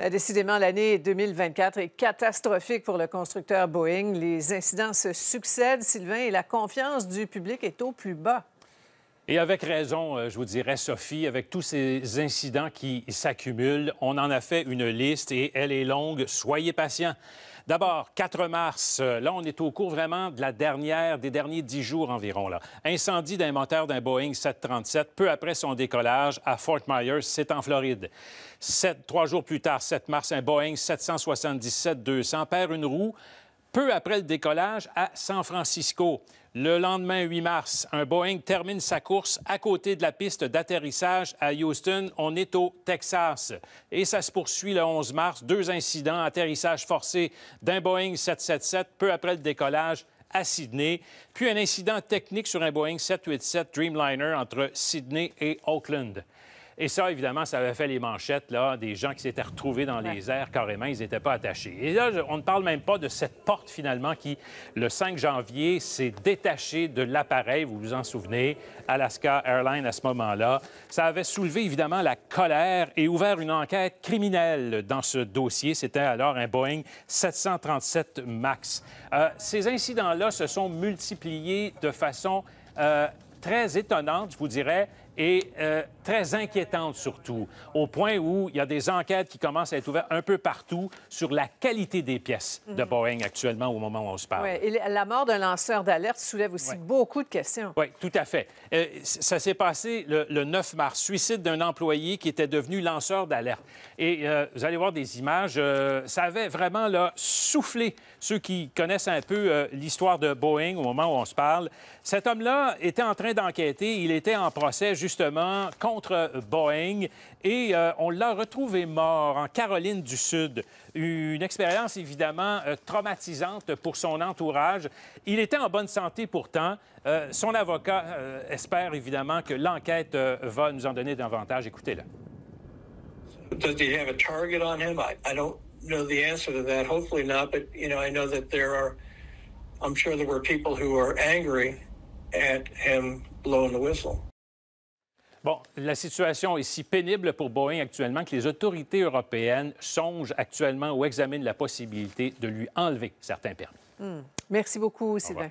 Euh, décidément, l'année 2024 est catastrophique pour le constructeur Boeing. Les incidents se succèdent, Sylvain, et la confiance du public est au plus bas. Et avec raison, euh, je vous dirais, Sophie, avec tous ces incidents qui s'accumulent, on en a fait une liste et elle est longue. Soyez patients. D'abord, 4 mars, euh, là, on est au cours vraiment de la dernière, des derniers 10 jours environ. Incendie d'un moteur d'un Boeing 737 peu après son décollage à Fort Myers, c'est en Floride. trois jours plus tard, 7 mars, un Boeing 777-200 perd une roue peu après le décollage à San Francisco. Le lendemain 8 mars, un Boeing termine sa course à côté de la piste d'atterrissage à Houston. On est au Texas. Et ça se poursuit le 11 mars. Deux incidents, atterrissage forcé d'un Boeing 777 peu après le décollage à Sydney, puis un incident technique sur un Boeing 787 Dreamliner entre Sydney et Auckland. Et ça, évidemment, ça avait fait les manchettes là, des gens qui s'étaient retrouvés dans les airs carrément, ils n'étaient pas attachés. Et là, on ne parle même pas de cette porte finalement qui, le 5 janvier, s'est détachée de l'appareil, vous vous en souvenez, Alaska Airlines à ce moment-là. Ça avait soulevé évidemment la colère et ouvert une enquête criminelle dans ce dossier. C'était alors un Boeing 737 MAX. Euh, ces incidents-là se sont multipliés de façon... Euh, très étonnante, je vous dirais, et euh, très inquiétante surtout, au point où il y a des enquêtes qui commencent à être ouvertes un peu partout sur la qualité des pièces de mhm. Boeing actuellement au moment où on se parle. Oui, et la mort d'un lanceur d'alerte soulève aussi beaucoup de questions. Oui, tout à fait. Euh, ça s'est passé le, 9 mars, suicide d'un employé qui était devenu lanceur d'alerte. Et euh, vous allez voir des images, ça avait vraiment là, soufflé ceux qui connaissent un peu l'histoire de Boeing au moment où on se parle. Cet homme-là était en train d'enquêter, il était en procès justement, contre Boeing. Et euh, on l'a retrouvé mort en Caroline du Sud. Une expérience évidemment euh, traumatisante pour son entourage. Il était en bonne santé pourtant. Euh, son avocat espère évidemment que l'enquête va nous en donner davantage. Écoutez-le. Does he have a target on him? I don't know the answer to that. Hopefully not. But, you know, I know that there are, I'm sure there were people who are angry at him blowing the whistle. Bon, la situation est si pénible pour Boeing actuellement que les autorités européennes songent actuellement ou examinent la possibilité de lui enlever certains permis. Hmm. Merci beaucoup, Sylvain.